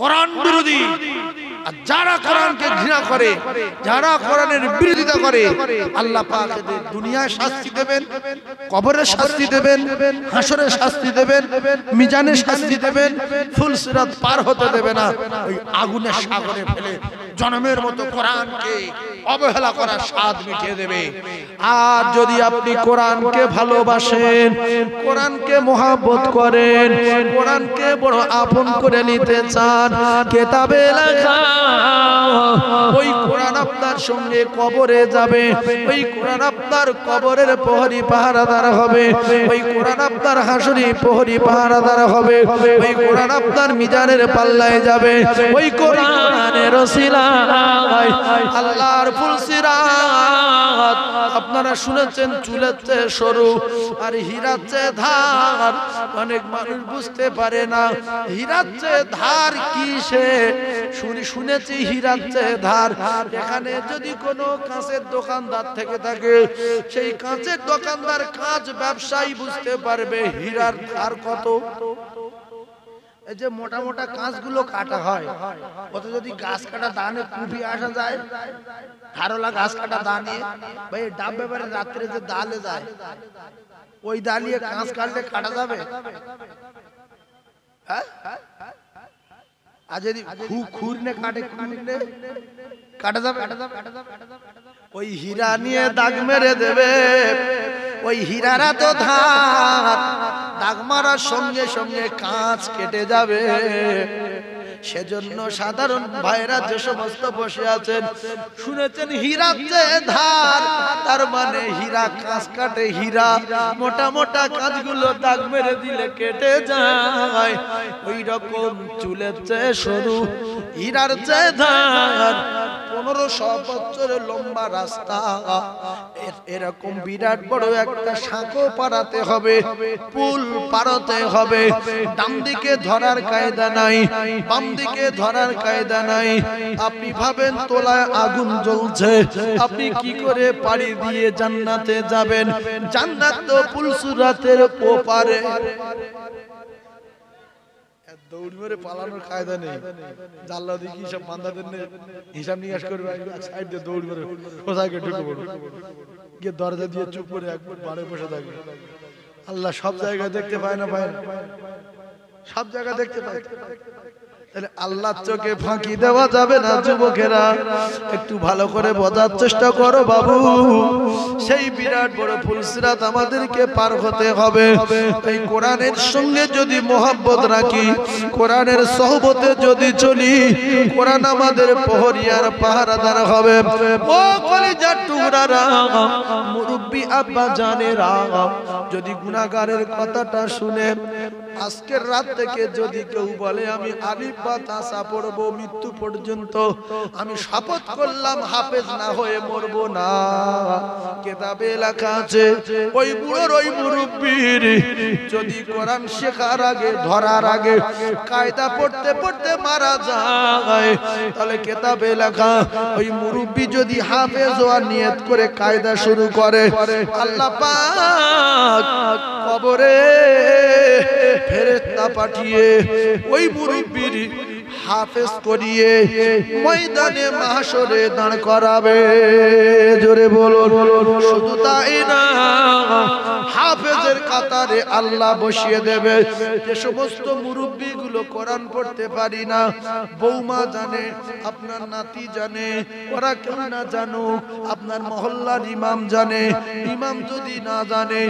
কোরআন বিরোধী যারা কোরআনকে ঘৃণা করে যারা কোরআনের বিরোধিতা করে আল্লাহ পাক এদের দুনিয়ায় শাস্তি দেবেন কবরে শাস্তি দেবেন হাসরের শাস্তি দেবেন মিজানে শাস্তি দেবেন ফুল সিরাত পার হতে দেবে না ওই আগুনের সাগরে ফেলে জন্মের মতো কোরআনকে অবহেলা করার স্বাদ মিটিয়ে দেবে আর যদি আপনি কোরআনকে ভালোবাসেন কোরআনকে মহাব্বত করেন কোরআনকে বড় আপন করে নিতে চান কেতাবে লেখা ওই কোরআন আপনার সঙ্গে কবরে যাবে ওই কোরআন আপনার কবরের পাহারাদার হবে ওই কোরআন আপনার হাসুরি পাহারাদার হবে ওই কোরআন আপনার মিজানের পাল্লায় যাবে ওই কোরআনের আল্লাহর ফুলসিরাত আপনারা শুনেছেন চুলের চেয়ে সরু আর হীরার চেয়ে ধার অনেক মানুষ বুঝতে পারে না হীরার চেয়ে ধার কি সে শুনি শুনি শুনেছি হীরার চেয়ে ধার এখানে যদি কোনো কাঁচের দোকানদার থেকে থাকে সেই কাঁচের দোকানদার কাঁচ ব্যবসায়ী বুঝতে পারবে হীরার ধার কত এই যে মোটা মোটা কাঁচগুলো কাটা হয় কত যদি গাছ কাটা দানে কুপি আসা যায় ধারলা গাছ কাটা দানে ভাই ডাব ব্যাপারে রাত্রে যে দালে যায় ওই দালিয়ে কাঁচ কাটলে কাটা যাবে হ্যাঁ হ্যাঁ ওই হীরা নিয়ে দাগ মেরে দেবে ওই হীরারা তো ধার দাগ মারার সঙ্গে সঙ্গে কাঁচ কেটে যাবে সেজন্য সাধারণ ভাইরা যে সমস্ত বসে আছেন শুনেছেন হীরা ধার তার মানে হীরা কাজ কাটে হীরা মোটা মোটা কাজগুলো দাগ মেরে দিলে কেটে যায় ওই রকম চুলের চেয়ে সরু হীরার চেয়ে ধার সব বছর লম্বা রাস্তা এরকম বিরাট বড় একটা সাঁকো পারাতে হবে পুল পারাতে হবে ডান দিকে ধরার কায়দা নাই বাম দিকে ধরার কায়দা নাই আপনি ভাবেন তোলায় আগুন জ্বলছে আপনি কি করে পাড়ি দিয়ে জান্নাতে যাবেন জান্নাত তো পুলসুরাতের ওপারে দৌড় মেরে পালানোর কায়দা নেই জাল্লা দেখি সব মান্দাদের হিসাব নিকাশ করবে সাইড দিয়ে দৌড় মেরে কোথায় ঢুকে গিয়ে দরজা দিয়ে চুপ করে এক বারে বসে থাকবে আল্লাহ সব জায়গায় দেখতে পায় না পায় না সব জায়গা দেখতে পায় আল্লাহর চোখে ফাঁকি দেওয়া যাবে না যুবকেরা একটু ভালো করে বোঝার চেষ্টা করো বাবু সেই বিরাট বড় ফুলসিরাত আমাদেরকে পার হতে হবে এই কোরআনের সঙ্গে যদি মোহাব্বত রাখি কোরআনের সহবতে যদি চলি কোরআন আমাদের প্রহরিয়ার পাহারাদার হবে ও কলিজার টুকরারা মুরব্বী আব্বা জানেরা যদি গুণাগারের কথাটা শুনে আজকের রাত থেকে যদি কেউ বলে আমি আলিফ মৃত্যু পর্যন্ত আমি শপথ করলাম হাফেজ না হয়ে মরব না কেতাবে এলাকা আছে ওই বুড়োর ওই মুরব্বীর যদি কোরআন শেখার আগে ধরার আগে কায়দা পড়তে পড়তে মারা যায় তাহলে কেতাবে এলাকা ওই মুরব্বী যদি হাফেজ হওয়ার নিয়ত করে কায়দা শুরু করে আল্লাহ পাক কবরে ফেরেস্তা পাঠিয়ে ওই মুরব্বীর হাফেজ করিয়ে ময়দানে মাহাসরে দাঁড় করাবে জোরে বলো শুধু তাই না হাফেজের কাতারে আল্লাহ বসিয়ে দেবে যে সমস্ত গুলো কোরআন পড়তে পারি না বৌমা জানে আপনার নাতি জানে ওরা কেন না জানুক আপনার মহল্লার ইমাম জানে ইমাম যদি না জানে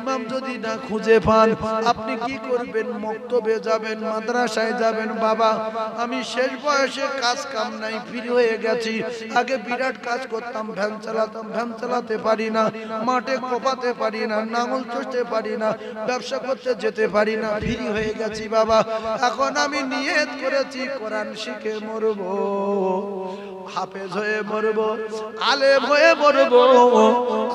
ইমাম যদি না খুঁজে পান আপনি কি করবেন মক্তবে যাবেন মাদ্রাসায় যাবেন বাবা আমি শেষ বয়সে কাজ কাম নাই ফ্রি হয়ে গেছি আগে বিরাট কাজ করতাম ভ্যান চালাতাম ভ্যান চালাতে পারি না মাঠে কোপাতে পারি না নাঙল আমল করতে পারি না ব্যবসা করতে যেতে পারি না ভিড় হয়ে গেছি বাবা এখন আমি নিয়ত করেছি কোরআন শিখে মরব হাফেজ হয়ে মরব আলেম হয়ে মরব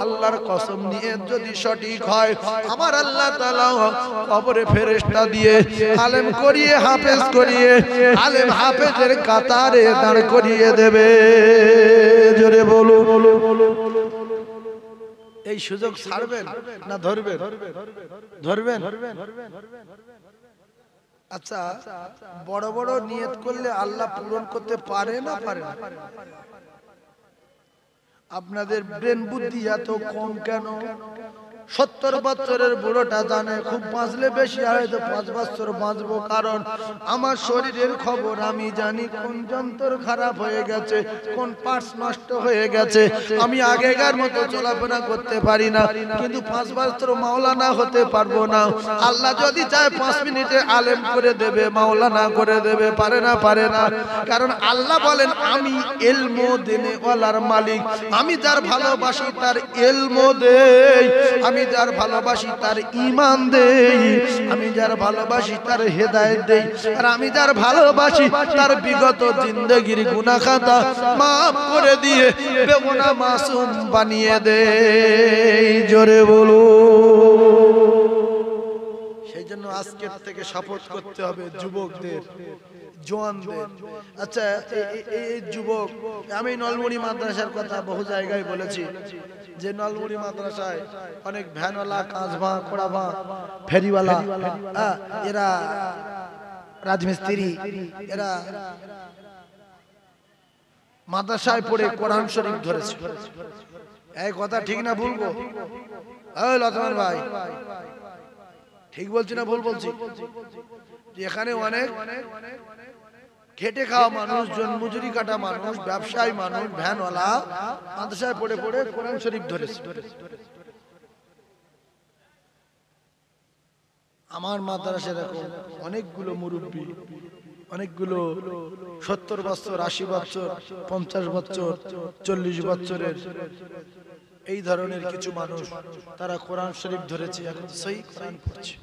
আল্লাহর কসম নিয়ে যদি সঠিক হয় আমার আল্লাহ তাআলা কবরে ফেরেশতা দিয়ে আলেম করিয়ে হাফেজ করিয়ে আলেম হাফেজের কাতারে দাঁড় করিয়ে দেবে জোরে বলো বলো বলো এই সুযোগ ছাড়বেন না ধরবেন ধরবেন আচ্ছা বড় বড় নিয়ত করলে আল্লাহ পূরণ করতে পারে না পারে আপনাদের ব্রেন বুদ্ধি এত কম কেন সত্তর বছরের বুড়োটা জানে খুব বাঁচলে বেশি হয়তো পাঁচ বছর বাঁচবো কারণ আমার শরীরের খবর আমি জানি কোন যন্ত্র খারাপ হয়ে গেছে কোন পার্টস নষ্ট হয়ে গেছে আমি আগেকার মতো চলাফেরা করতে পারি না কিন্তু পাঁচ বছর মাওলানা হতে পারবো না আল্লাহ যদি চায় পাঁচ মিনিটে আলেম করে দেবে মাওলানা করে দেবে পারে না পারে না কারণ আল্লাহ বলেন আমি এলমো দেনে ওলার মালিক আমি যার ভালোবাসি তার এলমো দেই আমি আমি যার ভালোবাসি তার ইমান দেই আমি যার ভালোবাসি তার হেদায়ত দেই আর আমি যার ভালোবাসি তার বিগত জিন্দগির খাতা মাফ করে দিয়ে বেগুনা মাসুম বানিয়ে দে জোরে বলো সেই জন্য আজকের থেকে শপথ করতে হবে যুবকদের আচ্ছা এই যুবক আমি নলমণি মাদ্রাসার কথা বহু জায়গায় বলেছি যে নলমুড়ি মাদ্রাসায় অনেক ভ্যানওয়ালা কাঁচবা কোড়াবা ফেরিওয়ালা হ্যাঁ, এরা রাজমিস্ত্রি এরা মাদ্রাসায় পড়ে কোরআন শরীফ ধরেছে এই কথা ঠিক না ভুলবো লতমান ভাই ঠিক বলছি না ভুল বলছি এখানে অনেক খেটে খাওয়া মানুষ জন মজুরি কাটা মানুষ ব্যবসায়ী মানুষ ভ্যানওয়ালা মাদ্রাসায় পড়ে পড়ে কোরআন শরীফ ধরেছে আমার মাদ্রাসা দেখো অনেকগুলো মুরব্বী অনেকগুলো সত্তর বছর আশি বছর পঞ্চাশ বছর চল্লিশ বছরের এই ধরনের কিছু মানুষ তারা কোরআন শরীফ ধরেছে এখন সেই কোরআন পড়ছে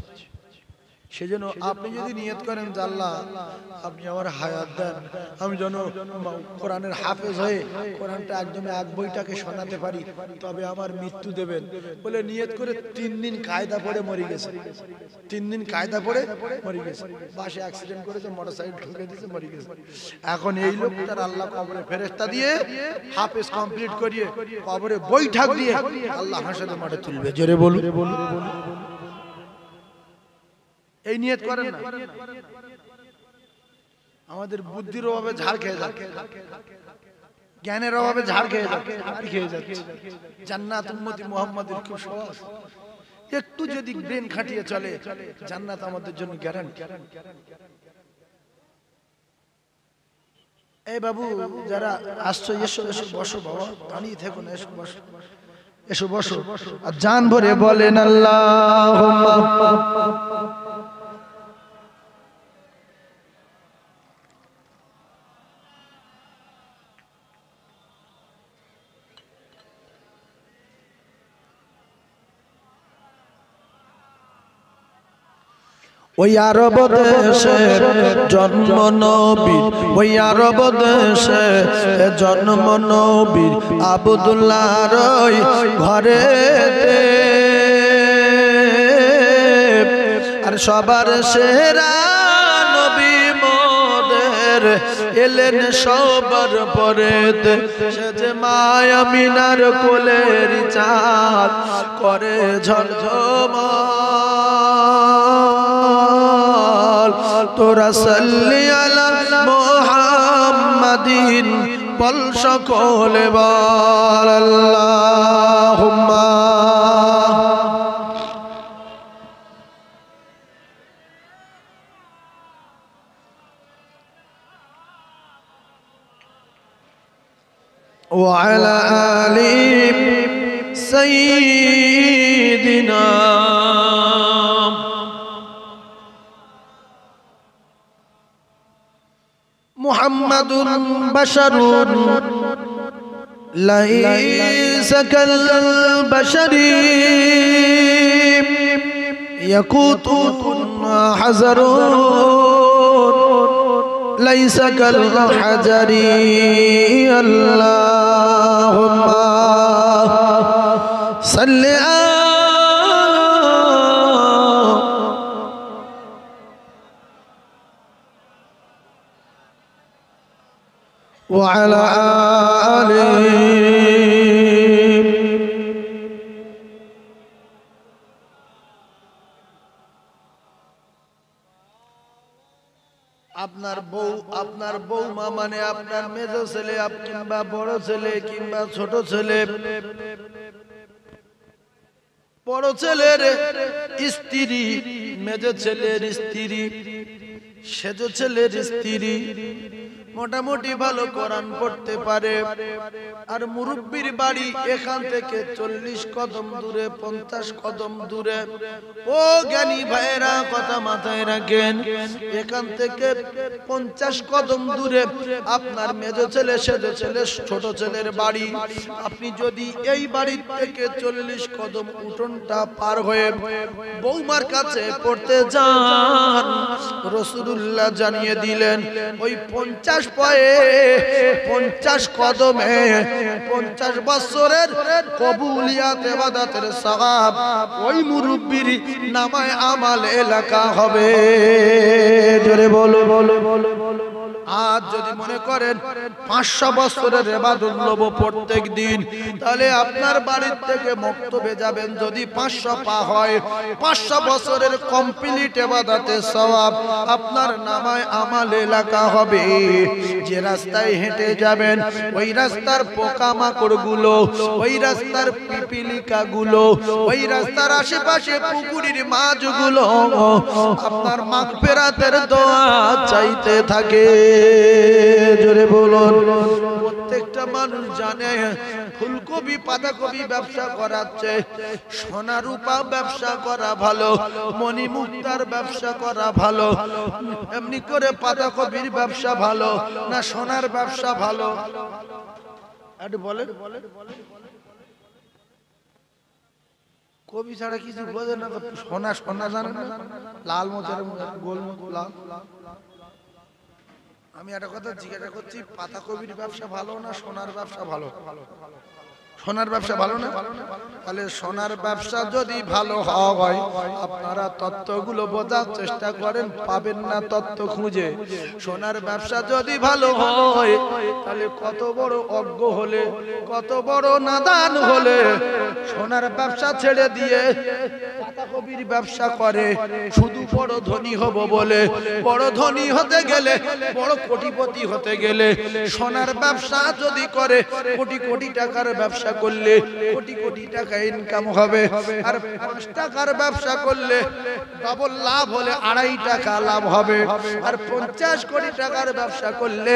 সেজন্য আপনি যদি নিয়ত করেন জাল্লাহ আপনি আমার হায়াত দেন আমি যেন কোরআনের হাফেজ হয়ে কোরআনটা একদম এক বইটাকে শোনাতে পারি তবে আমার মৃত্যু দেবেন বলে নিয়ত করে তিন দিন কায়দা পরে মরে গেছে তিন দিন কায়দা পরে মরে গেছে বাসে অ্যাক্সিডেন্ট করেছে মোটর সাইকেল ঢুকে দিয়েছে মরে গেছে এখন এই লোকটার আল্লাহ কবরে ফেরেস্তা দিয়ে হাফেজ কমপ্লিট করিয়ে কবরে বৈঠক দিয়ে আল্লাহ হাসাদের মাঠে তুলবে জোরে বলুন বলুন এই নিয়ত করে না আমাদের বুদ্ধির অভাবে ঝাড় খেয়ে যায় জ্ঞানের অভাবে ঝাড় খেয়ে যায় খেয়ে যাচ্ছে জান্নাত উন্মতি মুহাম্মাদের খুব সহজ একটু যদি ব্রেন খাটিয়ে চলে জান্নাত আমাদের জন্য গ্যারান্টি এই বাবু যারা আসছো এসো এসো বসো বাবা দাঁড়িয়ে থেকো না এসো বসো এসো বসো আর জান ভরে বলেন আল্লাহ ওই আরব দেশে জন্ম নবীর ওই আরব দেশে জন্ম নবীর আবুদুল্লাহ রই ঘরে আর সবার সেরা নবী মোদের এলেন সবার পরে সে যে মায়ামিনার কোলের চাঁদ করে ঝরঝম ترسلي على محمد بل شكول بار اللهم وعلى آل سيدنا محمد بشر ليس كالبشر يقوت حزر ليس كالحجر اللهم صل على وعلى آله আপনার বউ আপনার বৌমা মানে আপনার মেজ ছেলে কিংবা বড় ছেলে কিংবা ছোট ছেলে বড় ছেলের স্ত্রী মেজ ছেলের স্ত্রী সেজ ছেলের স্ত্রী মোটামুটি ভালো কোরআন পড়তে পারে আর মুরব্বীর বাড়ি এখান থেকে চল্লিশ কদম দূরে পঞ্চাশ কদম দূরে ও জ্ঞানী ভাইয়েরা কথা মাথায় রাখেন এখান থেকে পঞ্চাশ কদম দূরে আপনার মেজ ছেলে সেজ ছেলে ছোট ছেলের বাড়ি আপনি যদি এই বাড়ি থেকে চল্লিশ কদম উঠোনটা পার হয়ে বৌমার কাছে পড়তে যান রসুল্লাহ জানিয়ে দিলেন ওই পঞ্চাশ পায়ে পঞ্চাশ কদমে পঞ্চাশ বছরের কবুলিয়াত এবাদাতের সবাব ওই মুরব্বির নামায় আমাল এলাকা হবে জোরে বলো বলো বলো বলো আজ যদি মনে করেন পাঁচশো বছরের রেবাদুল্লভ প্রত্যেক দিন তাহলে আপনার বাড়ির থেকে মক্তবে যাবেন যদি পাঁচশো পা হয় পাঁচশো বছরের কমপ্লিট এবাদাতে সবাব আপনার নামায় আমাল এলাকা হবে যে রাস্তায় হেঁটে যাবেন ওই রাস্তার পোকামাকড়গুলো ওই রাস্তার পিপিলিকাগুলো ওই রাস্তার আশেপাশে পুকুরির গুলো আপনার মাঘ পেরাতের দোয়া চাইতে থাকে জোরে বলুন প্রত্যেকটা মানুষ জানে ফুলকপি পাতাকপি ব্যবসা করাচ্ছে সোনা রূপা ব্যবসা করা ভালো মুক্তার ব্যবসা করা ভালো এমনি করে পাতাকপির ব্যবসা ভালো না সোনার ব্যবসা ভালো বলে কবি ছাড়া কিছু বোঝে না সোনা সোনা জানে না লাল মোচার গোল লাল আমি একটা কথা জিজ্ঞাসা করছি কবির ব্যবসা ভালো না সোনার ব্যবসা ভালো ভালো সোনার ব্যবসা ভালো না তাহলে সোনার ব্যবসা যদি ভালো হয় আপনারা তত্ত্বগুলো বোঝার চেষ্টা করেন পাবেন না তত্ত্ব খুঁজে সোনার ব্যবসা যদি ভালো হয় তাহলে কত বড় অজ্ঞ হলে কত বড় নাদান হলে সোনার ব্যবসা ছেড়ে দিয়ে পাতাকবির ব্যবসা করে শুধু বড় ধনী হব বলে বড় ধনী হতে গেলে বড় কোটিপতি হতে গেলে সোনার ব্যবসা যদি করে কোটি কোটি টাকার ব্যবসা করলে কোটি কোটি টাকা ইনকাম হবে আর পাঁচ টাকার ব্যবসা করলে ডবল লাভ হলে আড়াই টাকা লাভ হবে আর পঞ্চাশ কোটি টাকার ব্যবসা করলে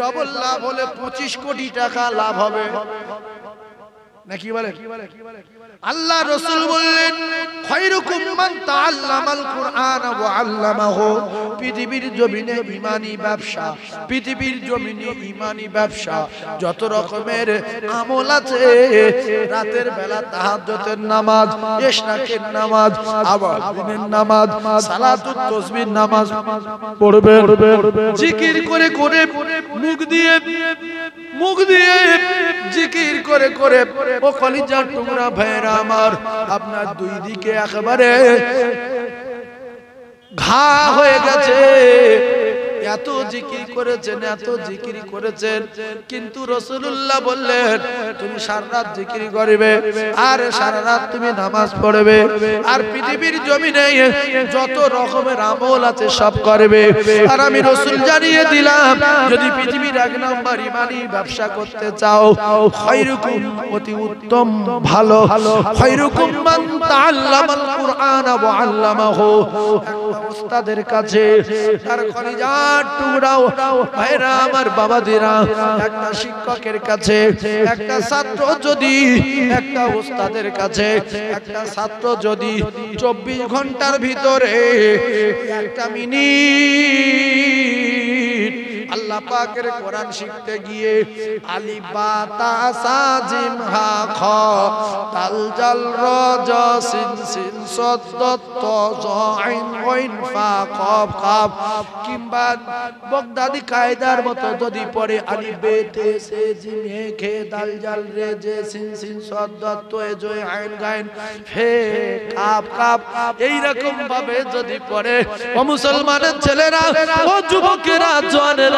ডবল লাভ হলে পঁচিশ কোটি টাকা লাভ হবে নাকি বলে আল্লাহ রসুল বললেন মান তাআল্লামাল কুরআন ওয়া আল্লামাহু পৃথিবীর জমিনে ব্যবসা পৃথিবীর জমিনে ব্যবসা যত রকমের আমল আছে রাতের বেলা তাহাজ্জুদের নামাজ ইশরাকের নামাজ নামাজ সালাতুত তাসবিহ নামাজ পড়বে জিকির করে করে মুখ দিয়ে মুখ দিয়ে জিকির করে করে ও কলিজার টুকরা ভাইরা আমার আপনার দুই দিকে একেবারে ঘা হয়ে গেছে এত জিকির করেছেন এত জিকির করেছেন কিন্তু রসুল্লাহ বললেন তুমি সারা রাত জিকির করবে আর সারা রাত তুমি নামাজ পড়বে আর পৃথিবীর জমিনে যত রকমের আমল আছে সব করবে আর আমি রসুল জানিয়ে দিলাম যদি পৃথিবীর এক নম্বর ইমানি ব্যবসা করতে চাও খৈরুকুম অতি উত্তম ভালো খৈরুকুম মান তাআল্লামাল কুরআন ওয়া আল্লামাহু উস্তাদের কাছে তার খরিজান আমার টুকরাও ভাইরা আমার বাবাজিরা একটা শিক্ষকের কাছে একটা ছাত্র যদি একটা ওস্তাদের কাছে একটা ছাত্র যদি চব্বিশ ঘন্টার ভিতরে একটা মিনিট আল্লাহ পাকের কোরআন শিখতে গিয়ে আলি বাতা সাজিম হা খ তাল জল রজ সিন সিন সদ ত জ আইন ওয়াইন ফা খ খ কিম্বা বগদাদি কায়দার মত যদি পড়ে আলি বেতে সে জিম হে খে দাল জল রে জে সিন সিন সদ দত্ত এ জয় আইন গাইন ফে কাপ কাপ রকম ভাবে যদি পড়ে ও মুসলমানের ছেলেরা ও যুবকেরা জোয়ানেরা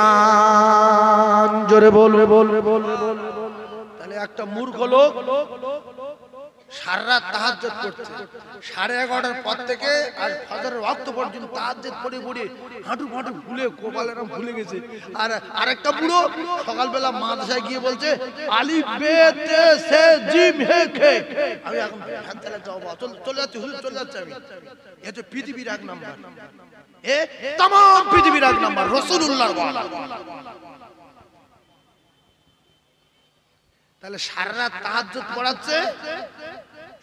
প্রাণ জোরে বল বল বল তাহলে একটা মূর্খ লোক সারা রাত করছে সাড়ে এগারোটার পর থেকে আর ফজরের রক্ত পর্যন্ত তাহাজ্জত পড়ে পড়ে হাঁটু ফাঁটু ভুলে গোপালেরা ভুলে গেছে আর আরেকটা বুড়ো সকালবেলা মাদ্রাসায় গিয়ে বলছে আলি বেতে সে জিম হে খে আমি এখন ভ্যান চালাতে যাবো চলে যাচ্ছি হুজুর চলে যাচ্ছে আমি এ তো পৃথিবীর এক নাম্বার এ তাম পৃথিবীর এক নাম্বার রসুল্লাহ তাহলে সারা তাহাজ পড়াচ্ছে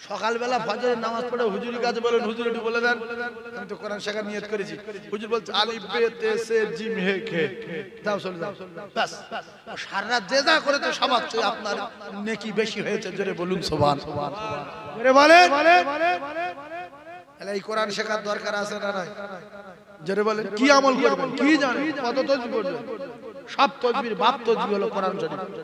সকালবেলা নামাজ পড়ে হুজুরের কাছে বলেন হুজুর একটু বলে দেন আমি তো কোরআন শেখা নিয়ত করেছি হুজুর বলছে আলিফ বে তে সে জিম হে খে দাও চলে বাস সারা যে যা করে তো আপনার নেকি বেশি হয়েছে জোরে বলুন সোবান জোরে বলেন তাহলে এই কোরআন শেখার দরকার আছে না নাই জোরে বলেন কি আমল করবেন কি জানেন কত তসবিহ করবেন সব তজবির বাপ তজবি হলো কোরআন শরীফ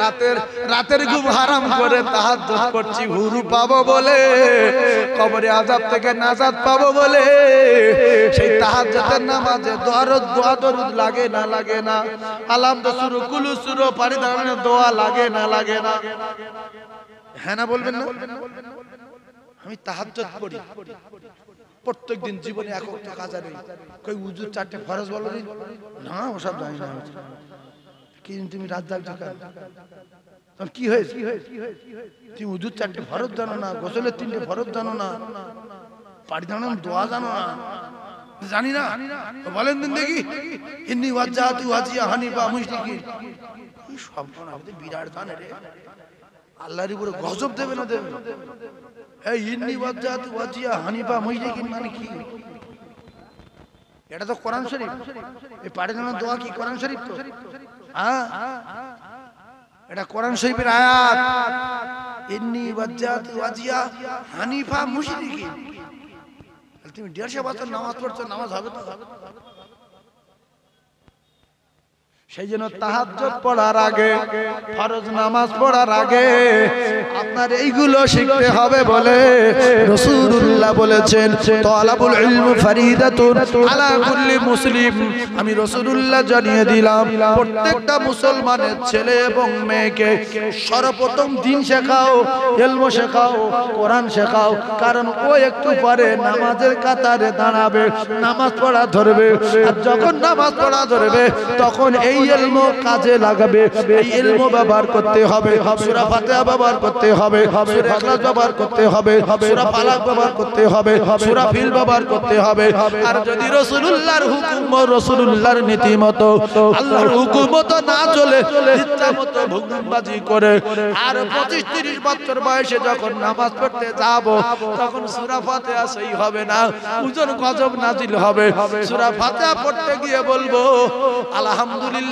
রাতের রাতের ঘুম হারাম করে তাহার করছি হুরু পাবো বলে কবরে আজাদ থেকে নাজাদ পাবো বলে সেই তাহার জাতের নামাজে দোয়ারত দোয়া দরুদ লাগে না লাগে না আলাম তো সুরু কুলু সুরো পারি ধরনের দোয়া লাগে না লাগে না হ্যাঁ না বলবেন না আমি তাহাজ করি প্রত্যেক দিন জীবনে এক কাজ কই উজুর চারটে ফরজ বলো না ওসব জানি না তুমি কি হয়েছে তুমি চারটে ফরত জানো না গোসলের তিনটে ফরত জানো না পাড়ি জানো দোয়া জানো না জানি না বলেন দিন দেখি হিন্দি ওয়াজ্জাহাতি ওয়াজিয়া বিরাট জানে রে আল্লাহর উপরে গজব দেবে না দেবে এই হিন্দি ওয়াজ্জাহাতি ওয়াজিয়া হানিফা মুশরিকি মানে কি এটা তো কোরআন শরীফ এই পাড়ি জানো দোয়া কি কোরআন শরীফ তো এটা কোরআন শরীফের আয়াত ইন্নি বাজ্জাত ওয়াজিয়া হানিফা মুশরিকিন তুমি দেড়শো বছর নামাজ পড়ছো নামাজ হবে তো সেই জন্য তাহাজ পড়ার আগে ফরজ নামাজ পড়ার আগে আপনার এইগুলো শিখতে হবে বলে রসুল্লাহ বলেছেন মুসলিম আমি রসুল্লাহ জানিয়ে দিলাম প্রত্যেকটা মুসলমানের ছেলে এবং মেয়েকে সর্বপ্রথম দিন শেখাও এলম শেখাও কোরআন শেখাও কারণ ও একটু পরে নামাজের কাতারে দাঁড়াবে নামাজ পড়া ধরবে আর যখন নামাজ পড়া ধরবে তখন এই ইলমো কাজে লাগাবে এই ইলমো ব্যবহার করতে হবে সূরা ফাতিহা ব্যবহার করতে হবে সূরা ইখলাস ব্যবহার করতে হবে সূরা ফালাক ব্যবহার করতে হবে সূরা ফিল ব্যবহার করতে হবে আর যদি রাসূলুল্লাহর হুকুম ও রাসূলুল্লাহর নীতি মতো আল্লাহর হুকুম মতো না চলে ইচ্ছা মতো ভুগুমবাজি করে আর 25 30 বছর বয়সে যখন নামাজ পড়তে যাব তখন সূরা ফাতিহা সেই হবে না ওজন গজব নাজিল হবে সূরা ফাতিহা পড়তে গিয়ে বলবো আলহামদুলিল্লাহ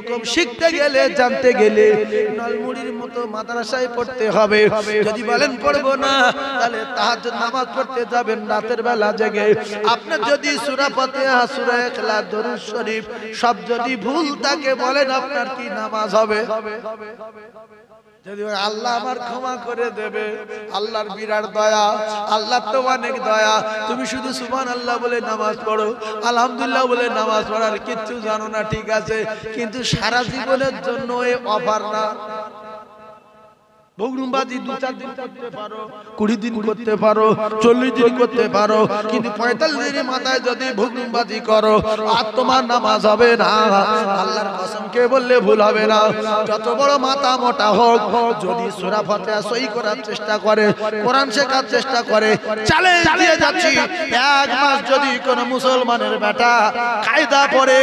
রকম শিখতে গেলে জানতে গেলে নলমুড়ির মতো মাদ্রাসায় পড়তে হবে যদি বলেন পড়বো না তাহলে তাহাজ নামাজ পড়তে যাবেন রাতের বেলা জেগে আপনার যদি সুরা ফাতিহা সুরা ইখলাস দরুদ শরীফ সব যদি ভুল তাকে বলেন আপনার কি নামাজ হবে যদি আল্লাহ আমার ক্ষমা করে দেবে আল্লাহর বিরাট দয়া আল্লাহ তো অনেক দয়া তুমি শুধু সুবান আল্লাহ বলে নামাজ পড়ো আলহামদুলিল্লাহ বলে নামাজ পড়ার কিচ্ছু জানো না ঠিক আছে কিন্তু সারা জীবনের জন্য এ অফার না দু চার দিন করতে পারো কুড়ি দিন করতে পারো চল্লিশ দিন করতে পারো কিন্তু পঁয়তাল্লিশ দিনের মাথায় যদি তোমার নামাজ হবে না বললে ভুল হবে না যত বড় মাথা মোটা যদি চেষ্টা করে কোরআন শেখার চেষ্টা করে চালে চালিয়ে যাচ্ছি এক মাস যদি কোনো মুসলমানের বেটা কায়দা পরে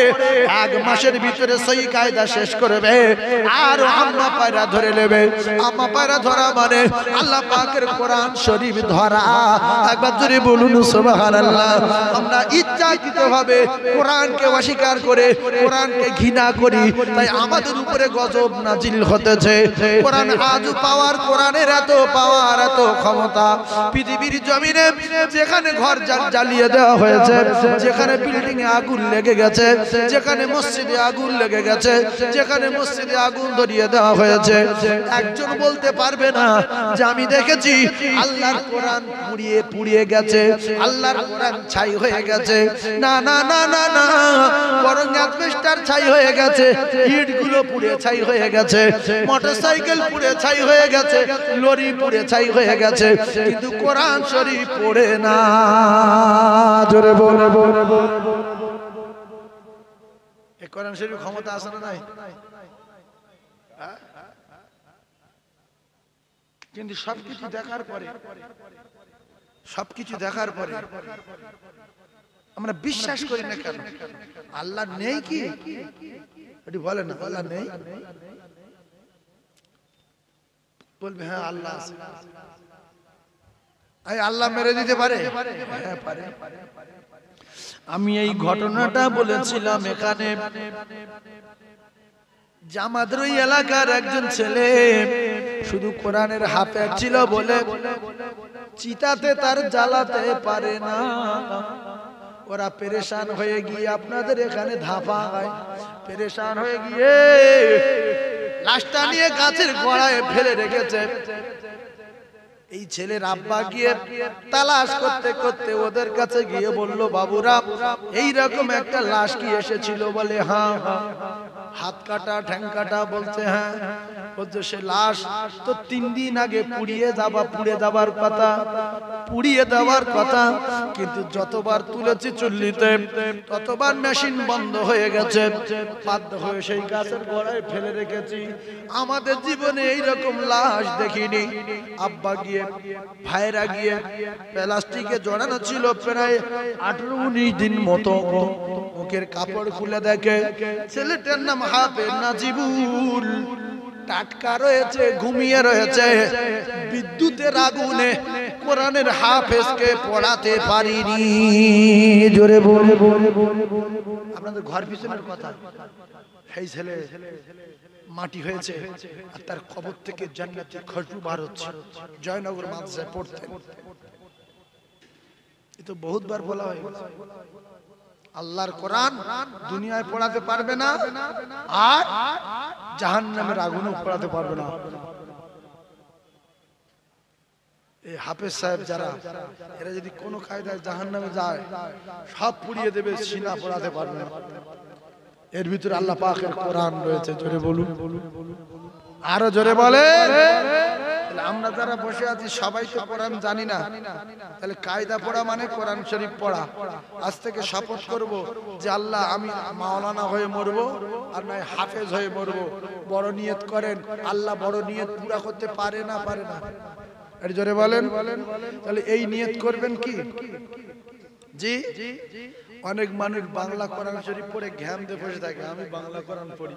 এক মাসের ভিতরে সই কায়দা শেষ করবে আর আম্মা পায়রা ধরে নেবে আম্মা ধরা ধরা মানে আল্লাহ পাকের কোরআন শরীফ ধরা একবার জোরে বলুন সুবহানাল্লাহ আমরা ইচ্ছাকৃতভাবে কোরআনকে অস্বীকার করে কোরআনকে ঘৃণা করি তাই আমাদের উপরে গজব নাজিল হতেছে কোরআন আজও পাওয়ার কোরআনের এত পাওয়ার এত ক্ষমতা পৃথিবীর জমিনে যেখানে ঘর জ্বালিয়ে দেওয়া হয়েছে যেখানে বিল্ডিং এ আগুন লেগে গেছে যেখানে মসজিদে আগুন লেগে গেছে যেখানে মসজিদে আগুন ধরিয়ে দেওয়া হয়েছে একজন বলতে বলতে পারবে না যে আমি দেখেছি আল্লাহর কোরআন পুড়িয়ে পুড়িয়ে গেছে আল্লাহর কোরআন ছাই হয়ে গেছে না না না না না বরং অ্যাসবেস্টার ছাই হয়ে গেছে ইট গুলো পুড়ে ছাই হয়ে গেছে মোটরসাইকেল পুড়ে ছাই হয়ে গেছে লরি পুড়ে ছাই হয়ে গেছে কিন্তু কোরআন শরীফ পড়ে না জোরে বলে বলে বলে কোরআন শরীফ ক্ষমতা আছে না নাই কিন্তু সবকিছু দেখার পরে সবকিছু দেখার পরে আমরা বিশ্বাস করি না কেন আল্লাহ নেই কি এটি বলে না আল্লাহ নেই বলবে হ্যাঁ আল্লাহ আছে আল্লাহ মেরে দিতে পারে হ্যাঁ পারে আমি এই ঘটনাটা বলেছিলাম এখানে যে ওই এলাকার একজন ছেলে শুধু কোরআনের হাফে ছিল বলে চিতাতে তার জ্বালাতে পারে না ওরা পেরেশান হয়ে গিয়ে আপনাদের এখানে ধাপা হয় পেরেশান হয়ে গিয়ে লাশটা নিয়ে গাছের গোড়ায় ফেলে রেখেছে এই ছেলের আব্বা গিয়ে তালাশ করতে করতে ওদের কাছে গিয়ে বলল বাবুরা এইরকম একটা লাশ কি এসেছিল বলে হ্যাঁ হ্যাঁ, হ্যাঁ। হাত কাটা ঠ্যাং কাটা বলছে হ্যাঁ বলছে সে লাশ তো তিন দিন আগে পুড়িয়ে যাবা পুড়ে যাবার কথা পুড়িয়ে দেওয়ার কথা কিন্তু যতবার তুলেছি চুল্লিতে ততবার মেশিন বন্ধ হয়ে গেছে বাধ্য হয়ে সেই গাছের গোড়ায় ফেলে রেখেছি আমাদের জীবনে এইরকম লাশ দেখিনি আব্বা গিয়ে ভাইরা গিয়ে প্লাস্টিকে জড়ানো ছিল প্রায় আঠারো উনিশ দিন মতো মুখের কাপড় খুলে দেখে ছেলেটার নাম হাবে নাজিবুল টাটকা রয়েছে ঘুমিয়ে রয়েছে বিদ্যুতের আগুনে কোরআনের হাফেজকে পড়াতে পারিনি জোরে বলে বলে বলে বলে আপনাদের ঘর পিছনের কথা সেই ছেলে মাটি হয়েছে আর তার কবর থেকে জান্নাতের খুশবু বার হচ্ছে জয়নগর মাদ্রাসায় পড়তেন এ তো বহুতবার বলা হয় আল্লাহর কোরআন দুনিয়ায় পড়াতে পারবে না আর জাহান নামের আগুনও পড়াতে পারবে না এই হাফেজ সাহেব যারা এরা যদি কোনো কায়দায় জাহান নামে যায় সব পুড়িয়ে দেবে সিনা পড়াতে পারবে না এর ভিতরে আল্লাহ পাখের কোরআন রয়েছে জোরে বলুন আরো জোরে বলে আমরা যারা বসে আছি সবাই তো কোরআন জানি না তাহলে কায়দা পড়া মানে কোরআন শরীফ পড়া আজ থেকে শপথ করব যে আল্লাহ আমি মাওলানা হয়ে মরবো আর নয় হাফেজ হয়ে মরবো বড় নিয়ত করেন আল্লাহ বড় নিয়ত পুরা করতে পারে না পারে না আর জোরে বলেন তাহলে এই নিয়ত করবেন কি জি অনেক মানুষ বাংলা কোরআন শরীফ পড়ে ঘ্যাম দিয়ে বসে থাকে আমি বাংলা কোরআন পড়ি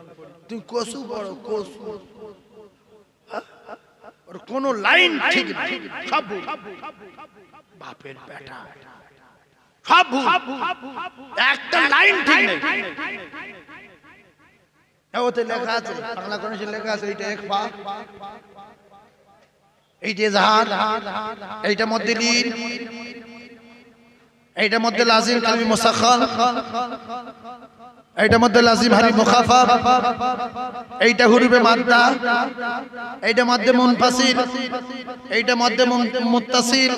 তুই কসু বড় কসু ওর কোন লাইন ঠিক সব বাপের বেটা সব একটা লাইন ঠিক নেই ওতে লেখা আছে বাংলা কমিশন লেখা আছে এইটা এক পা এই যে জাহাজ এইটার মধ্যে লিন এইটার মধ্যে লাজিম কালমি মোসাখাল এইটার মধ্যে লাজিম হারি মুখাফা এইটা হুরুবে মাদ্দা এইটা মধ্যে মুনফাসিল এইটা মধ্যে মুত্তাসিল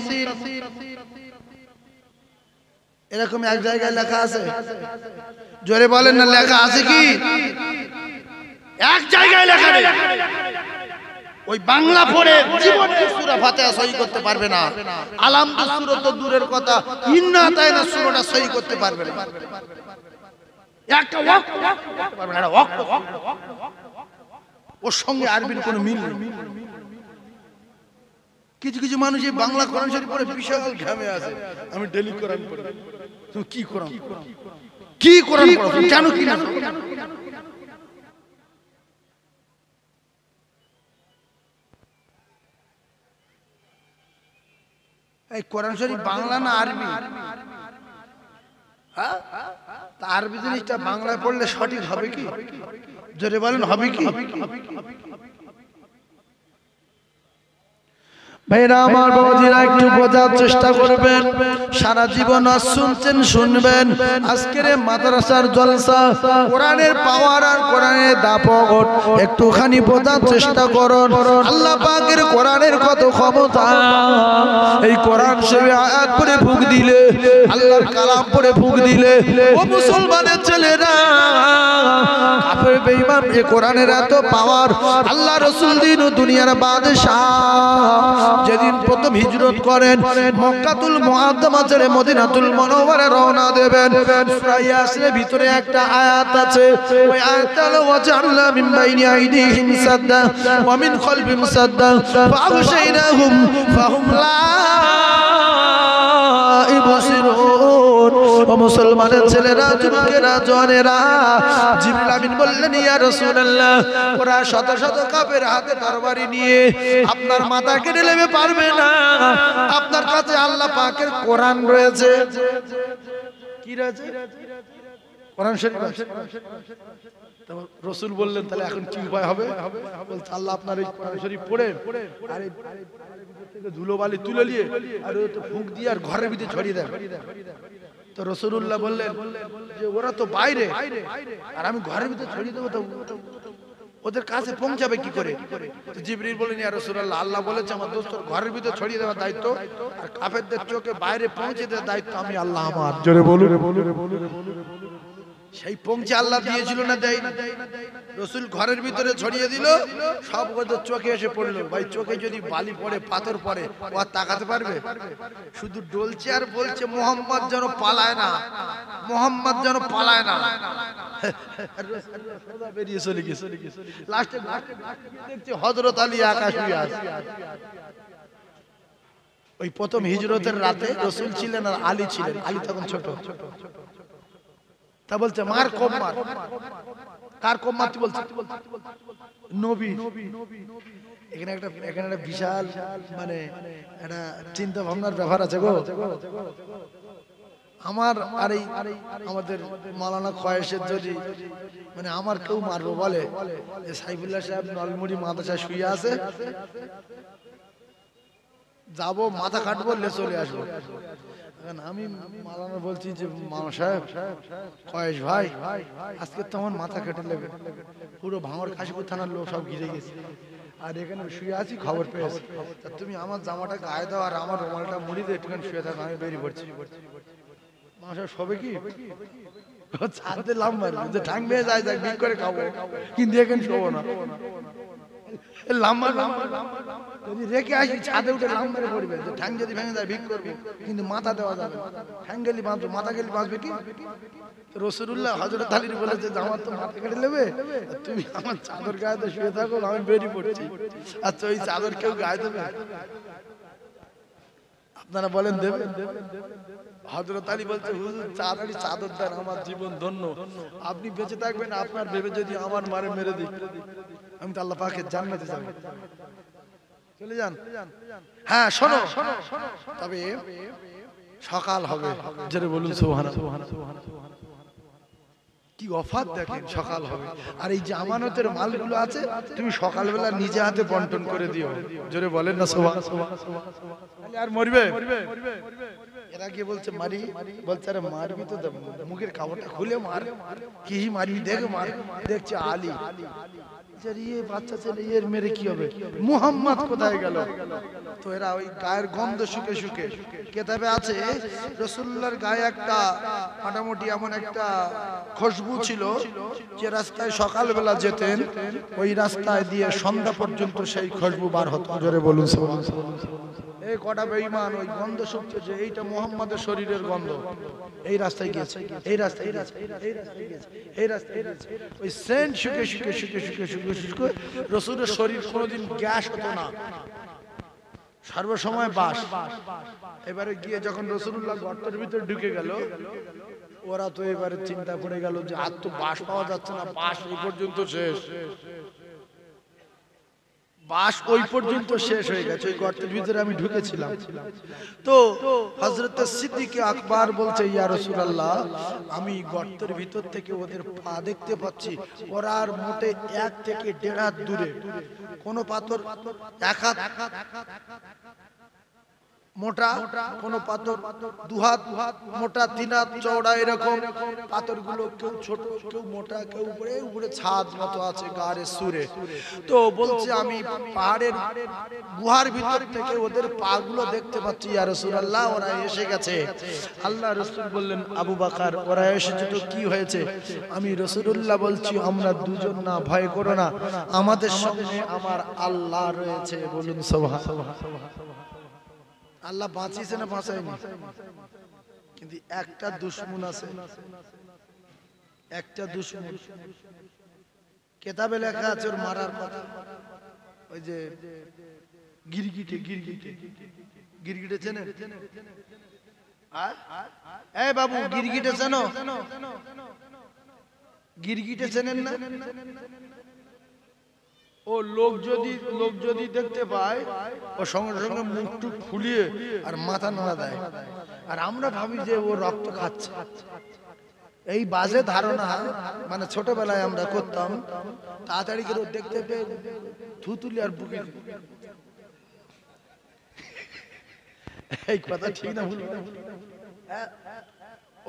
এরকম এক জায়গায় লেখা আছে জোরে বলেন না লেখা আছে কি এক জায়গায় লেখা নেই ওই বাংলা পড়ে জীবন সূরা ফাতিহা সহি করতে পারবে না আলাম সূরা তো দূরের কথা ইন্না তাই না সূরাটা সহি করতে পারবে না ওর সঙ্গে আরবির কোনো মিল নেই কিছু কিছু মানুষ এই বাংলা কোরআন শরীফ পরে বিশাল ঘামে আছে আমি ডেলি কোরআন পড়ি তুমি কি কোরআন কি কোরআন জানো কি জানো এই কোরআন শরীফ বাংলা না আরবি হ্যাঁ তা আরবি জিনিসটা বাংলায় পড়লে সঠিক হবে কি জোরে বলেন হবে কি ভাইরা আমার বাবাজিরা একটু বোঝার চেষ্টা করবেন সারা জীবন আর শুনছেন শুনবেন আজকের মাদ্রাসার জলসা কোরআনের পাওয়ার আর কোরআনের দাপগট একটুখানি বোঝার চেষ্টা করুন আল্লাহ পাকের কোরআনের কত ক্ষমতা এই কোরআন সেবে আয়াত করে ফুক দিলে আল্লাহর কালাম পরে ফুক দিলে ও মুসলমানের ছেলেরা কাফের বেঈমান এ কোরআনের এত পাওয়ার আল্লাহ রসুল দিন ও দুনিয়ার বাদশাহ যেদিন প্রথম হিজরত করেন মক্কাতুল মুআদ্দামা ছেড়ে মদিনাতুল মনোয়ারে রওনা দেবেন সূরা ইয়াসিনের ভিতরে একটা আয়াত আছে ওই আয়াতটা হলো ওয়াজআলনা মিন বাইনি আইদিহিম সাদদা ওয়া মিন খালবিহিম সাদদা ফাআগশাইনাহুম ফাহুম লা মুসলমানের ছেলেরা যুবকেরা জনেরা বললেন ইয়া রাসূলুল্লাহ ওরা শত শত হাতে তরবারি নিয়ে আপনার মাথা কেটে নেবে পারবে না আপনার কাছে আল্লাহ পাকের কোরআন রয়েছে কি রয়েছে কোরআন শরীফ রসুল বললেন তাহলে এখন কি উপায় হবে বলছে আল্লাহ আপনার এই কোরআন শরীফ পড়ে আরে ধুলো বালি তুলে নিয়ে আর ফুঁক দিয়ে আর ঘরের ভিতরে ছড়িয়ে দেয় তো রসুল্লাহ বললেন যে ওরা তো বাইরে আর আমি ঘরের ভিতরে ছড়িয়ে দেবো তো ওদের কাছে পৌঁছাবে কি করে জিবরির বলেন ইয়া রাসূলুল্লাহ আল্লাহ বলেছে আমার দোস্ত ঘরের ভিতরে ছড়িয়ে দেওয়ার দায়িত্ব আর কাফেরদের চোখে বাইরে পৌঁছে দেওয়ার দায়িত্ব আমি আল্লাহ আমার জোরে বলুন সেই পংচে আল্লাহ দিয়েছিল না দেয় রসুল ঘরের ভিতরে ছড়িয়ে দিল সব কথা চোখে এসে পড়লো ভাই চোখে যদি বালি পড়ে পাথর পড়ে ও তাকাতে পারবে শুধু ডলছে আর বলছে মোহাম্মদ যেন পালায় না মোহাম্মদ যেন পালায় না হজরত আলী আকাশ ওই প্রথম হিজরতের রাতে রসুল ছিলেন আর আলী ছিলেন আলী তখন ছোট ছোট ছোট তা বলছে মার কম মার কার কম মারতে বলছে নবী এখানে একটা এখানে একটা বিশাল মানে একটা চিন্তা ভাবনার ব্যাপার আছে গো আমার আর এই আমাদের মালানা খয়েশের যদি মানে আমার কেউ মারবো বলে যে সাইফুল্লাহ সাহেব নলমুড়ি মাদাসা শুয়ে আছে যাব মাথা কাটবো চলে আসবো আমি মালানা বলছি যে মামা সাহেব কয়েস ভাই আজকে তো আমার মাথা কেটে লেগে পুরো ভাঙর কাশিপুর থানার লোক সব ঘিরে গেছে আর এখানে শুয়ে আছি খবর পেয়েছি তুমি আমার জামাটা গায়ে দাও আর আমার রুমালটা মুড়ি দিয়ে একটুখানি শুয়ে থাকো আমি বেরিয়ে পড়ছি মামা সাহেব সবে কি ছাড়তে লাভ মারবে যে ঠাং মেয়ে যায় যাক ভিক করে খাবো কিন্তু এখানে শোবো না রেখে পড়বে ঠ্যাং যদি ভেঙে যায় কিন্তু মাথা দেওয়া যাবে ঠ্যাং গেলি মাথা গেলি যে আমার তো কেটে নেবে তুমি আমার চাদর গায়ে শুয়ে থাকো আমি বেরিয়ে পড়ছি আচ্ছা ওই চাদর কেউ গায়ে দেবে আপনারা বলেন দেবেন হজরত আলী বলছে হুজুর চারারি চাদর দেন আমার জীবন ধন্য আপনি বেঁচে থাকবেন আপনার ভেবে যদি আমার মারে মেরে দিই আমি তো আল্লাহ পাকে জান্নাতে যাব চলে যান হ্যাঁ শোনো হ্যাঁ, তবে সকাল হবে যেটা বলুন কি অফার দেখেন সকাল হবে আর এই যে আমানতের মালগুলো আছে তুমি সকালবেলা নিজে হাতে বন্টন করে দিও জোরে বলেন না সোভা আর মরবে এরা কি বলছে মারি বলছে আরে মারবি তো মুখের কাপড়টা খুলে মার কি মারবি দেখ মার দেখছে আলী বাচ্চা মেরে কি হবে কোথায় গেল তো এরা ওই গায়ের গন্ধ শুকে কেতাবে আছে রসুল্লার গায়ে একটা মোটামুটি এমন একটা খুশবু ছিল যে রাস্তায় সকালবেলা যেতেন ওই রাস্তায় দিয়ে সন্ধ্যা পর্যন্ত সেই খুশবু বার হতো বলুন এই কটা বেইমান ওই গন্ধ শুকছে এইটা মোহাম্মদের শরীরের গন্ধ এই রাস্তায় গিয়েছে এই রাস্তায় এই রাস্তায় এই রাস্তায় গিয়েছে এই রাস্তায় ওই সেন্ট শুকে শুকে শুকে শুকে শুকে শুকে রসুলের শরীর কোনোদিন গ্যাস হতো না সর্বসময় বাস এবারে গিয়ে যখন রসুল্লাহ গর্তের ভিতরে ঢুকে গেল ওরা তো এবারে চিন্তা করে গেল যে আর তো বাস পাওয়া যাচ্ছে না বাস এই পর্যন্ত শেষ বাস ওই পর্যন্ত শেষ হয়ে গেছে ওই গর্তের ভিতরে আমি ঢুকেছিলাম তো হজরত সিদ্দিকে আকবর বলছে ইয়া রসুলাল্লাহ আমি গর্তের ভিতর থেকে ওদের পা দেখতে পাচ্ছি ওরার মোটে এক থেকে দেড় হাত দূরে কোন পাথর এক হাত মোটা কোনো পাথর দুহাত মোটা তিন হাত চওড়া এরকম পাথরগুলো কেউ ছোট কেউ মোটা কেউ উপরে উপরে ছাদ মতো আছে গাড়ে সুরে তো বলছে আমি পাহাড়ের গুহার ভিতর থেকে ওদের গুলো দেখতে পাচ্ছি আর আল্লাহ ওরা এসে গেছে আল্লাহ রসুল বললেন আবু বাকার ওরা এসেছে তো কি হয়েছে আমি রসুল্লাহ বলছি আমরা দুজন না ভয় করো না আমাদের সঙ্গে আমার আল্লাহ রয়েছে বলুন সভা আল্লাহ বাঁচিয়েছে না বাঁচাই কিন্তু একটা দুশ্মন আছে একটা দুশ্মন কেতাবে লেখা আছে ওর মারার কথা ওই যে গিরগিটে গিরগিটে গিরগিটে চেনে এই বাবু গিরগিটে চেন গিরগিটে চেনেন না ও লোক যদি লোক যদি দেখতে পায় ও সঙ্গে সঙ্গে মুখটুক ফুলিয়ে আর মাথা নাড়া দেয় আর আমরা ভাবি যে ও রক্ত খাচ্ছে এই বাজে ধারণা মানে ছোটবেলায় আমরা করতাম তাড়াতাড়ি করে দেখতে পেয়ে থুতুলি আর বুকে এই কথা ঠিক না ভুল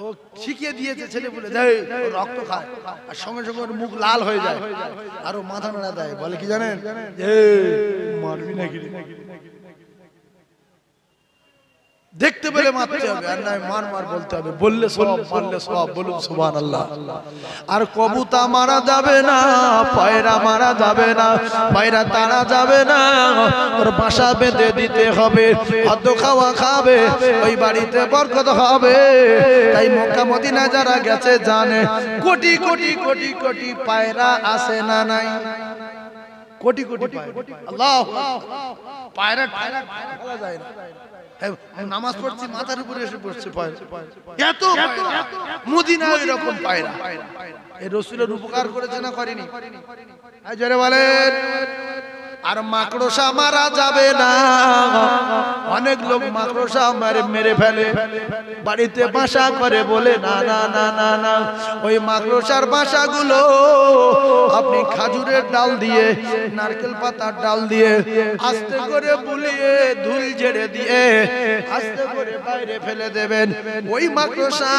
ও শিখিয়ে দিয়েছে ছেলে বলে দেয় রক্ত খায় আর সঙ্গে সঙ্গে ওর মুখ লাল হয়ে যায় আর ও মাথা নাড়া দেয় বলে কি জানেন মারবি নাকি দেখতে পেলে মারতে হবে আর নাই মার মার বলতে হবে বললে সব মারলে সব বলুন সুবান আল্লাহ আর কবুতা মারা যাবে না পায়রা মারা যাবে না পায়রা তারা যাবে না ওর বাসা বেঁধে দিতে হবে হদ্দ খাওয়া খাবে ওই বাড়িতে বরকত হবে তাই মক্কা মদিনা যারা গেছে জানে কোটি কোটি কোটি কোটি পায়রা আসে না নাই কোটি কোটি পায়রা আল্লাহ পায়রা পায়রা যায় না নামাজ পড়ছি মাথার উপরে এসে পড়ছে এত মুদিনা এরকম পায়রা এ রসুলের উপকার করেছে না করেনি হ্যাঁ, জোরে বলেন আর মাকড়সা মারা যাবে না অনেক লোক মাকড়সা মারে মেরে ফেলে বাড়িতে বাসা করে বলে না না না না না ওই মাকড়সার বাসাগুলো আপনি খাজুরের ডাল দিয়ে নারকেল পাতার ডাল দিয়ে আস্তে করে বুলিয়ে ধুল ঝেড়ে দিয়ে আস্তে করে বাইরে ফেলে দেবেন ওই মাকড়সা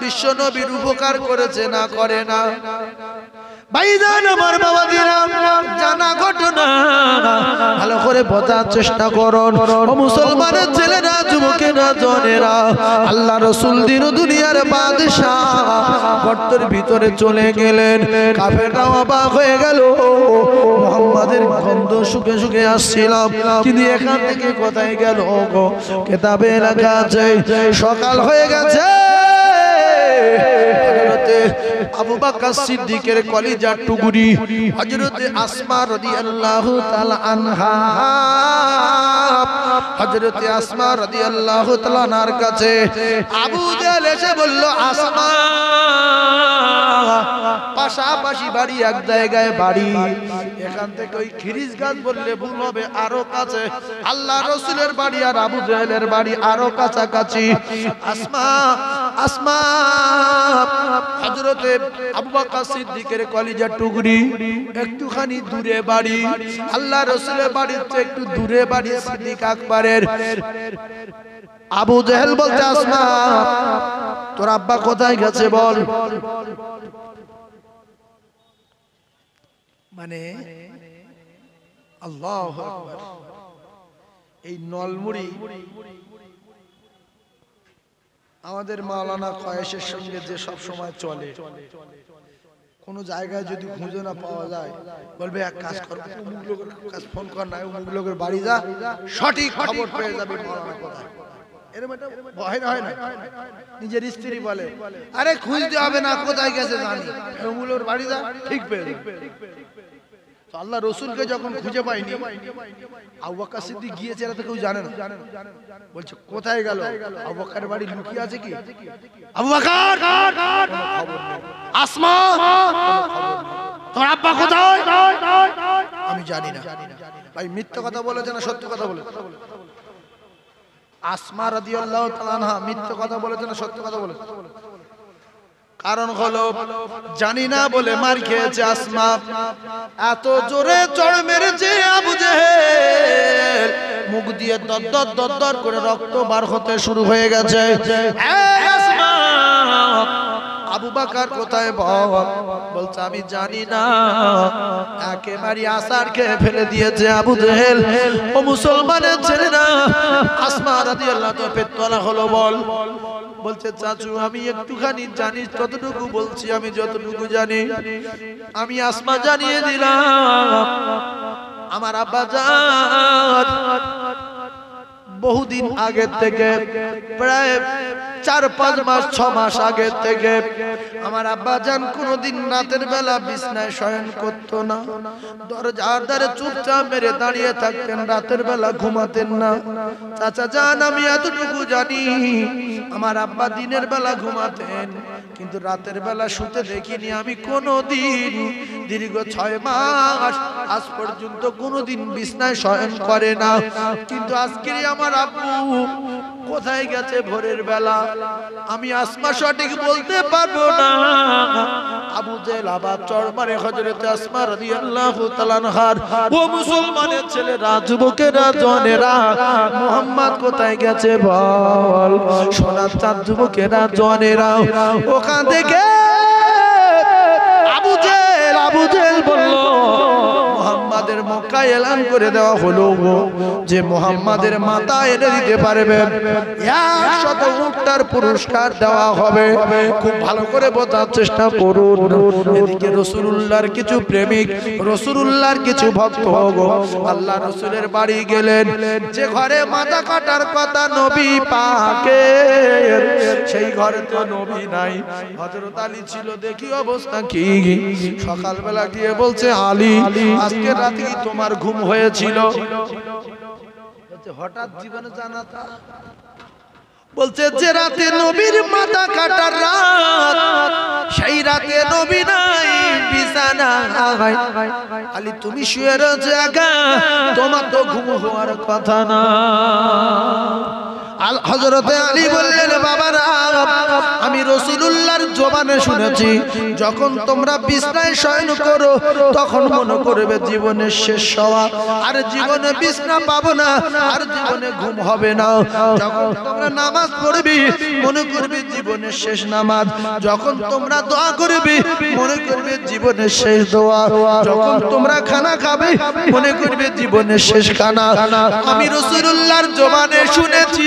বিশ্ব নবীর উপকার করেছে না করে না ভাইজান আমার বাবা দিরাম জানা ঘটনা ভালো করে বোঝার চেষ্টা করুন ও মুসলমানের ছেলেরা যুবকেরা জনেরা আল্লাহ রসুল দিন দুনিয়ার বাদশাহ গর্তের ভিতরে চলে গেলেন কাফেররাও অবাক হয়ে গেল মোহাম্মদের গন্ধ সুখে সুখে আসছিলাম কিন্তু এখান থেকে কোথায় গেল গো কেতাবে এলাকা সকাল হয়ে গেছে আসমা নার কাছে আবু পাশাপাশি বাড়ি এক জায়গায় বাড়ি এখান থেকে ওই খিরিজ গান বললে ভুল হবে আরো কাছে আল্লাহ রসুলের বাড়ি আর আবু জাহেলের বাড়ি আরো কাছাকাছি আসমা আসমা হজরতে আবু বকর সিদ্দিকের কলিজার টুকরি একটুখানি দূরে বাড়ি আল্লাহ রসুলের বাড়ির চেয়ে একটু দূরে বাড়ি সিদ্দিক আকবরের আবু জেহেল বলতে আসমা তোর আব্বা কোথায় গেছে বল মানে আল্লাহ এই নলমুড়ি আমাদের মাওলানা কয়েসের সঙ্গে যে সব সময় চলে কোনো জায়গায় যদি খুঁজে না পাওয়া যায় বলবে এক কাজ কর কাজ ফোন কর না অমুক লোকের বাড়ি যা সঠিক খবর পেয়ে যাবে মাওলানা কোথায় নিজের স্ত্রী বলে আরে খুঁজতে হবে না কোথায় গেছে জানি বাড়ি যা ঠিক পেয়ে আল্লাহ রসুলকে যখন খুঁজে পাইনি আব্বাক্কা সিদ্দিক গিয়েছে এরা তো কেউ জানে না বলছে কোথায় গেল আব্বাক্কার বাড়ি লুকিয়ে আছে কি আব্বাকার আসমা তোমার আব্বা কোথায় আমি জানি না ভাই মিথ্যা কথা বলেছে না সত্য কথা বলে আসমা রাদিয়াল্লাহু তাআলা মিথ্যা কথা বলেছে না সত্য কথা বলেছে কারণ হলো জানি না বলে মার খেয়েছে আসমা এত জোরে চড় মেরেছে আবু জেহেল মুখ দিয়ে দদ্দর দদ্দর করে রক্ত বার হতে শুরু হয়ে গেছে আবু বাকার কোথায় বল বলছে আমি জানি না একেবারে আসার খেয়ে ফেলে দিয়েছে আবু জেহেল ও মুসলমানের ছেলে না আসমা রাদি আল্লাহ পেতলা হলো বল বলছে চাচু আমি একটুখানি জানি যতটুকু বলছি আমি যতটুকু জানি আমি আসমা জানিয়ে দিলাম আমার আব্বা জান বহুদিন আগে থেকে প্রায় চার পাঁচ মাস ছ মাস আগে থেকে আমার আব্বা যান কোনোদিন রাতের বেলা বিছনায় শয়ন করত না দরজার দ্বারে চুপচাপ মেরে দাঁড়িয়ে থাকতেন রাতের বেলা ঘুমাতেন না চাচা যান আমি এতটুকু জানি আমার আব্বা দিনের বেলা ঘুমাতেন কিন্তু রাতের বেলা শুতে দেখিনি আমি কোনোদিন দীর্ঘ ছয় মাস আজ পর্যন্ত কোনদিন বিছনায় শয়ন করে না কিন্তু আজকেরই আমার আমার আপু কোথায় গেছে ভোরের বেলা আমি আসমা সঠিক বলতে পারবো না আবু জেল আবার চরমারে হজরত আসমা রাজি আল্লাহ তাআলার ও মুসলমানের ছেলে যুবকেরা জনেরা মোহাম্মদ কোথায় গেছে বল সোনার চাঁদ যুবকেরা জনেরা ওখান থেকে আবু জেল আবু জেল বলল মোহাম্মদের মক্কায় এলান করে দেওয়া হলো যে মোহাম্মদের মাতা এনে দিতে পারবে একশত উঠটার পুরস্কার দেওয়া হবে খুব ভালো করে বোঝার চেষ্টা করুন এদিকে রসুলুল্লাহর কিছু প্রেমিক রসুলুল্লাহর কিছু ভক্ত গো আল্লাহ রসুলের বাড়ি গেলেন যে ঘরে মাথা কাটার কথা নবী পাকে সেই ঘরে তো নবী নাই হজরত আলী ছিল দেখি অবস্থা কি সকালবেলা গিয়ে বলছে আলী আজকে রাতেই তোমার ঘুম হয়েছিল হঠাৎ জীবনে তা বলছে যে রাতে নবীর মাথা কাটার রাত সেই রাতে নবী নাই খালি তুমি শুয়ে তোমার তো ঘুম হওয়ার কথা না হজরতে আলী বললেন বাবারা আমি রসুলুল্লাহর জবানে শুনেছি যখন তোমরা বিছনায় শয়ন করো তখন মনে করবে জীবনের শেষ হওয়া আর জীবনে বিছনা পাবো না আর জীবনে ঘুম হবে না যখন তোমরা নামাজ পড়বি মনে করবে জীবনের শেষ নামাজ যখন তোমরা দোয়া করবি মনে করবে জীবনের শেষ দোয়া যখন তোমরা খানা খাবে মনে করবে জীবনের শেষ খানা আমি রসুলুল্লাহর জবানে শুনেছি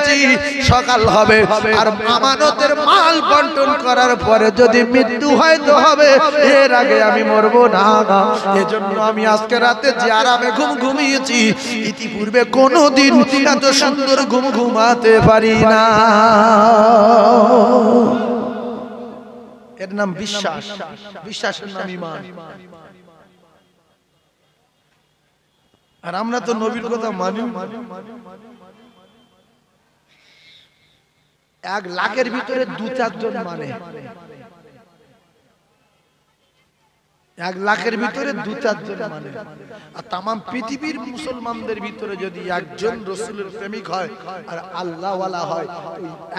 গেছি সকাল হবে আর আমানতের মাল বন্টন করার পরে যদি মৃত্যু হয় তো হবে এর আগে আমি মরব না না এজন্য আমি আজকে রাতে যে আরামে ঘুম ঘুমিয়েছি ইতিপূর্বে কোনো দিন এত সুন্দর ঘুম ঘুমাতে পারি না এর নাম বিশ্বাস বিশ্বাসের নাম ইমান আর আমরা তো নবীর কথা মানি এক লাখের ভিতরে দু চারজন মানে এক লাখের ভিতরে দু চারজন মানে আর তামাম পৃথিবীর মুসলমানদের ভিতরে যদি একজন রসুলের প্রেমিক হয় আর আল্লাহওয়ালা হয়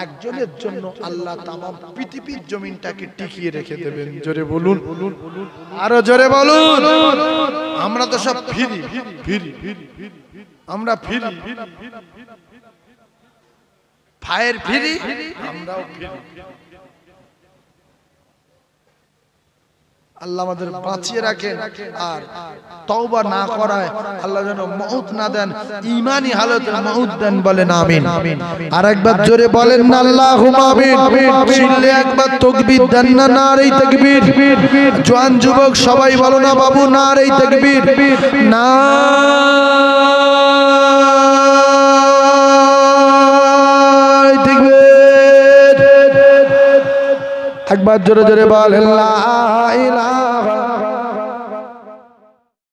একজনের জন্য আল্লাহ তামাম পৃথিবীর জমিনটাকে টিকিয়ে রেখে দেবেন জোরে বলুন আরো জোরে বলুন আমরা তো সব ফিরি ফিরি ফিরি আমরা ফিরি ভাইয়ের ফিরি আমরাও ফিরি আল্লাহ আমাদের বাঁচিয়ে রাখে আর তওবা না করায় আল্লাহ যেন মউত না দেন ঈমানি হালতে মউত দেন বলেন আমিন আর একবার জোরে বলেন না আল্লাহুম্মা আমিন শুনলে একবার তাকবীর দেন না নারে তাকবীর জওয়ান যুবক সবাই বলো না বাবু নারে তাকবীর না একবার জোরে জোরে বলেন লা ইলাহা